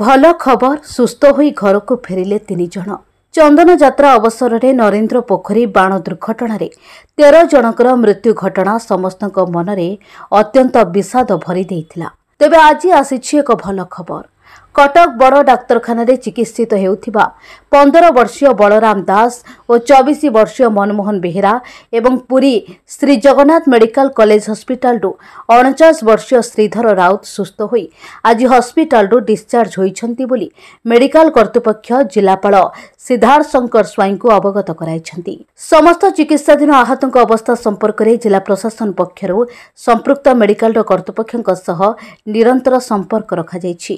ଭଲ ଖବର ସୁସ୍ଥ ହୋଇ ଘରକୁ ଫେରିଲେ ତିନି ଜଣ ଚନ୍ଦନ ଯାତ୍ରା ଅବସରରେ ନରେନ୍ଦ୍ର ପୋଖରୀ ବାଣ ଦୁର୍ଘଟଣାରେ ତେର ଜଣଙ୍କର ମୃତ୍ୟୁ ଘଟଣା ସମସ୍ତଙ୍କ ମନରେ ଅତ୍ୟନ୍ତ ବିଷାଦ ଭରି ଦେଇଥିଲା ତେବେ ଆଜି ଆସିଛି ଏକ ଭଲ ଖବର କଟକ ବଡ଼ ଡାକ୍ତରଖାନାରେ ଚିକିତ୍ସିତ ହେଉଥିବା ପନ୍ଦର ବର୍ଷୀୟ ବଳରାମ ଦାସ ଓ ଚବିଶ ବର୍ଷୀୟ ମନମୋହନ ବେହେରା ଏବଂ ପୁରୀ ଶ୍ରୀ ଜଗନ୍ନାଥ ମେଡିକାଲ କଲେଜ ହସ୍ପିଟାଲରୁ ଅଣଚାଶ ବର୍ଷୀୟ ଶ୍ରୀଧର ରାଉତ ସୁସ୍ଥ ହୋଇ ଆଜି ହସ୍ପିଟାଲରୁ ଡିସ୍ଚାର୍ଜ ହୋଇଛନ୍ତି ବୋଲି ମେଡିକାଲ କର୍ତ୍ତୃପକ୍ଷ ଜିଲ୍ଲାପାଳ ସିଦ୍ଧାର୍ଥ ଶଙ୍କର ସ୍ୱାଇଁଙ୍କୁ ଅବଗତ କରାଇଛନ୍ତି ସମସ୍ତ ଚିକିତ୍ସାଧୀନ ଆହତଙ୍କ ଅବସ୍ଥା ସମ୍ପର୍କରେ ଜିଲ୍ଲା ପ୍ରଶାସନ ପକ୍ଷରୁ ସମ୍ପୃକ୍ତ ମେଡିକାଲର କର୍ତ୍ତୃପକ୍ଷଙ୍କ ସହ ନିରନ୍ତର ସମ୍ପର୍କ ରଖାଯାଇଛି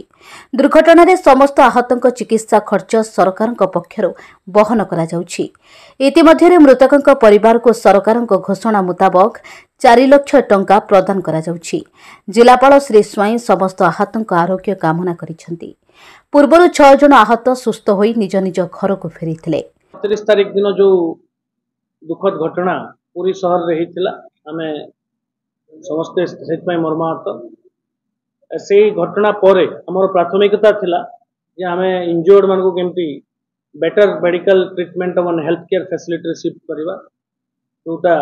ଦୁର୍ଘଟଣାରେ ସମସ୍ତ ଆହତଙ୍କ ଚିକିତ୍ସା ଖର୍ଚ୍ଚ ସରକାରଙ୍କ ପକ୍ଷରୁ ବହନ କରାଯାଉଛି ଇତିମଧ୍ୟରେ ମୃତକଙ୍କ ପରିବାରକୁ ସରକାରଙ୍କ ଘୋଷଣା ମୁତାବକ ଚାରି ଲକ୍ଷ ଟଙ୍କା ପ୍ରଦାନ କରାଯାଉଛି ଜିଲ୍ଲାପାଳ ଶ୍ରୀ ସ୍ୱାଇଁ ସମସ୍ତ ଆହତଙ୍କ ଆରୋଗ୍ୟ କାମନା କରିଛନ୍ତି ପୂର୍ବରୁ ଛଅ ଜଣ ଆହତ ସୁସ୍ଥ ହୋଇ ନିଜ ନିଜ ଘରକୁ ଫେରିଥିଲେ ଘଟଣା ପୁରୀ ସହରରେ ହେଇଥିଲା ଆମେ ସମସ୍ତେ ସେଥିପାଇଁ ମର୍ମାହତ সেই ঘটনা পরে আমার প্রাথমিকতা লা যে আমি ইঞ্জোর্ড মানুষ কেমতি বেটর মেডিকাল ট্রিটমেন্ট এবং হেলথ কেয়ার ফ্যাসিলিটি সিফ্ট করা ଯେଉଁଟା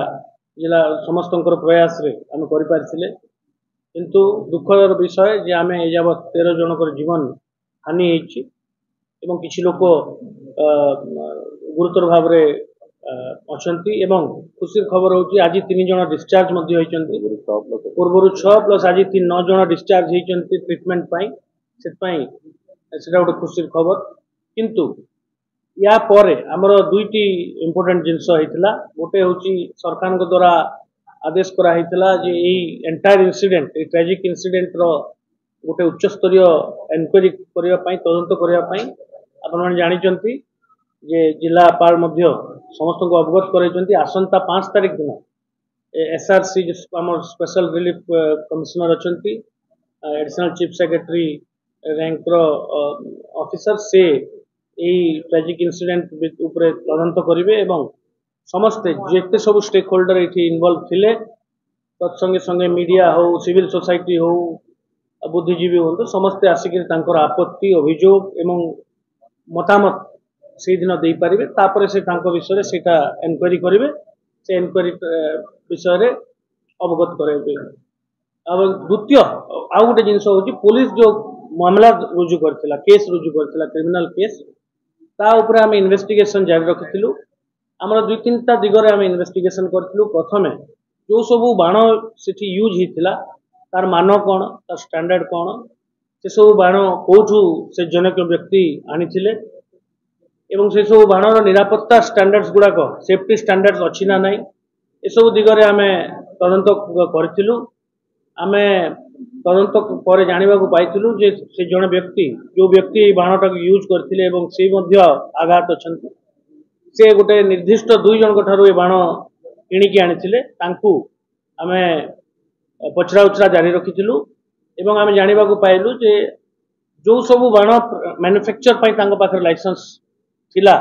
ଜିଲ୍ଲା ସମସ୍ତଙ୍କର ପ୍ରୟାସରେ ଆମେ କରିପାରିଥିଲେ କିନ୍ତୁ ଦୁଃଖର ବିଷୟ ଯେ ଆମେ ଏ ଯାବତ୍ ତେର ଜଣଙ୍କର ଜୀବନ ହାନି ହେଇଛି ଏବଂ କିଛି ଲୋକ ଗୁରୁତର ଭାବରେ অছন্তি এবং খুশির খবর হচ্ছে আজি তিন জন ডিসচার্জ মধ্য হয়েছেন্তি পূর্বরু ছ প্লস আজি তিন নয় জন ডিসচার্জ হয়েছেন্তি ট্রিটমেন্ট পাই সেপাই সেটা গোটে খুশির খবর কিন্তু ইয়া পরে আমার দুইটি ইম্পর্টেন্ট জিনিস হয়েছিল গোটে হচ্ছে সরকারଙ୍କ দ্বারা আদেশ করা হয়েছিল যে এই এন্টায়ার ইনসিডেন্ট এই ট্রাজিক ইনসিডেন্টর গোটে উচ্চস্তরীয় এনকোয়ারি করা তদন্ত করা আপনার জাঁচান যে জেলাপাল মধ্য ସମସ୍ତଙ୍କୁ ଅବଗତ କରାଇଛନ୍ତି ଆସନ୍ତା ପାଞ୍ଚ ତାରିଖ ଦିନ ଏସ୍ଆର୍ସି ଆମର ସ୍ପେଶାଲ ରିଲିଫ୍ କମିଶନର ଅଛନ୍ତି ଆଡ଼ିସନାଲ ଚିଫ୍ ସେକ୍ରେଟାରୀ ର୍ୟାଙ୍କର ଅଫିସର ସେ ଏଇ ଟ୍ରାଜିକ୍ ଇନସିଡେଣ୍ଟ ଉପରେ ତଦନ୍ତ କରିବେ ଏବଂ ସମସ୍ତେ ଯେତେ ସବୁ ଷ୍ଟେକ୍ ହୋଲ୍ଡର ଏଠି ଇନଭଲ୍ଭ ଥିଲେ ତତ୍ସଙ୍ଗେ ସଙ୍ଗେ ମିଡ଼ିଆ ହେଉ ସିଭିଲ ସୋସାଇଟି ହେଉ ବୁଦ୍ଧିଜୀବୀ ହୁଅନ୍ତୁ ସମସ୍ତେ ଆସିକିରି ତାଙ୍କର ଆପତ୍ତି ଅଭିଯୋଗ ଏବଂ ମତାମତ ସେଇଦିନ ଦେଇପାରିବେ ତାପରେ ସେ ତାଙ୍କ ବିଷୟରେ ସେଇଟା ଏନକ୍ୱାରି କରିବେ ସେ ଏନକ୍ୱାରି ବିଷୟରେ ଅବଗତ କରାଇବେ ଆଉ ଦ୍ୱିତୀୟ ଆଉ ଗୋଟେ ଜିନିଷ ହେଉଛି ପୋଲିସ ଯେଉଁ ମାମଲା ରୁଜୁ କରିଥିଲା କେସ୍ ରୁଜୁ କରିଥିଲା କ୍ରିମିନାଲ କେସ୍ ତା ଉପରେ ଆମେ ଇନଭେଷ୍ଟିଗେସନ୍ ଜାରି ରଖିଥିଲୁ ଆମର ଦୁଇ ତିନିଟା ଦିଗରେ ଆମେ ଇନଭେଷ୍ଟିଗେସନ୍ କରିଥିଲୁ ପ୍ରଥମେ ଯେଉଁ ସବୁ ବାଣ ସେଠି ୟୁଜ୍ ହେଇଥିଲା ତାର ମାନ କ'ଣ ତାର ଷ୍ଟାଣ୍ଡାର୍ଡ଼ କ'ଣ ସେସବୁ ବାଣ କେଉଁଠୁ ସେ ଜନକ ବ୍ୟକ୍ତି ଆଣିଥିଲେ এবং ସେସବୁ ବାଣର ନିରାପତ୍ତା ଷ୍ଟାଣ୍ଡାର୍ଡସ୍ ଗୁଡ଼ାକ ସେଫ୍ଟି ଷ୍ଟାଣ୍ଡାର୍ଡସ୍ ଅଛି ନା ନାହିଁ ଏସବୁ ଦିଗରେ ଆମେ ତଦନ୍ତ କରିଥିଲୁ ଆମେ ତଦନ୍ତ ପରେ ଜାଣିବାକୁ ପାଇଥିଲୁ ଯେ ସେ ଜଣେ ବ୍ୟକ୍ତି ଯେଉଁ ବ୍ୟକ୍ତି ଏହି ବାଣଟାକୁ ୟୁଜ୍ କରିଥିଲେ ଏବଂ ସେ ମଧ୍ୟ ଆଘାତ ଅଛନ୍ତି ସେ ଗୋଟେ ନିର୍ଦ୍ଦିଷ୍ଟ ଦୁଇ ଜଣଙ୍କ ଠାରୁ ଏ ବାଣ କିଣିକି ଆଣିଥିଲେ ତାଙ୍କୁ ଆମେ ପଚରା ଉଚରା ଜାରି ରଖିଥିଲୁ ଏବଂ ଆମେ ଜାଣିବାକୁ ପାଇଲୁ ଯେ ଯେଉଁ ସବୁ ବାଣ ମ୍ୟାନୁଫ୍ୟାକ୍ଚର ପାଇଁ ତାଙ୍କ ପାଖରେ ଲାଇସେନ୍ସ ଥିଲା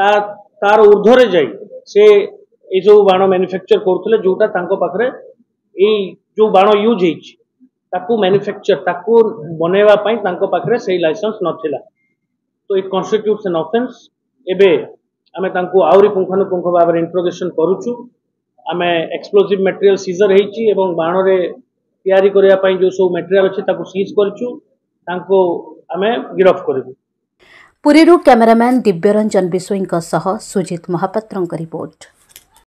ତା ତାର ଉର୍ଦ୍ଧ୍ୱରେ ଯାଇ ସେ ଏଇସବୁ ବାଣ ମ୍ୟାନୁଫ୍ୟାକ୍ଚର କରୁଥିଲେ ଯେଉଁଟା ତାଙ୍କ ପାଖରେ ଏଇ ଯେଉଁ ବାଣ ୟୁଜ୍ ହେଇଛି ତାକୁ ମ୍ୟାନୁଫ୍ୟାକ୍ଚର ତାକୁ ବନେଇବା ପାଇଁ ତାଙ୍କ ପାଖରେ ସେଇ ଲାଇସେନ୍ସ ନଥିଲା ତ ଇଟ୍ କନଷ୍ଟିଟ୍ୟୁଟ୍ସ ଏନ୍ ଅଫେନ୍ସ ଏବେ ଆମେ ତାଙ୍କୁ ଆହୁରି ପୁଙ୍ଖାନୁପୁଙ୍ଖ ଭାବରେ ଇଣ୍ଟ୍ରୋଗେସନ୍ କରୁଛୁ ଆମେ ଏକ୍ସପ୍ଲୋଜିଭ୍ ମେଟେରିଆଲ୍ ସିଜର୍ ହେଇଛି ଏବଂ ବାଣରେ ତିଆରି କରିବା ପାଇଁ ଯେଉଁ ସବୁ ମେଟେରିଆଲ୍ ଅଛି ତାକୁ ସିଜ୍ କରିଛୁ ତାଙ୍କୁ ଆମେ ଗିରଫ କରିବୁ पूरी कैमेरामैन दिव्यरंजन विश्वई सुजित महापात्र रिपोर्ट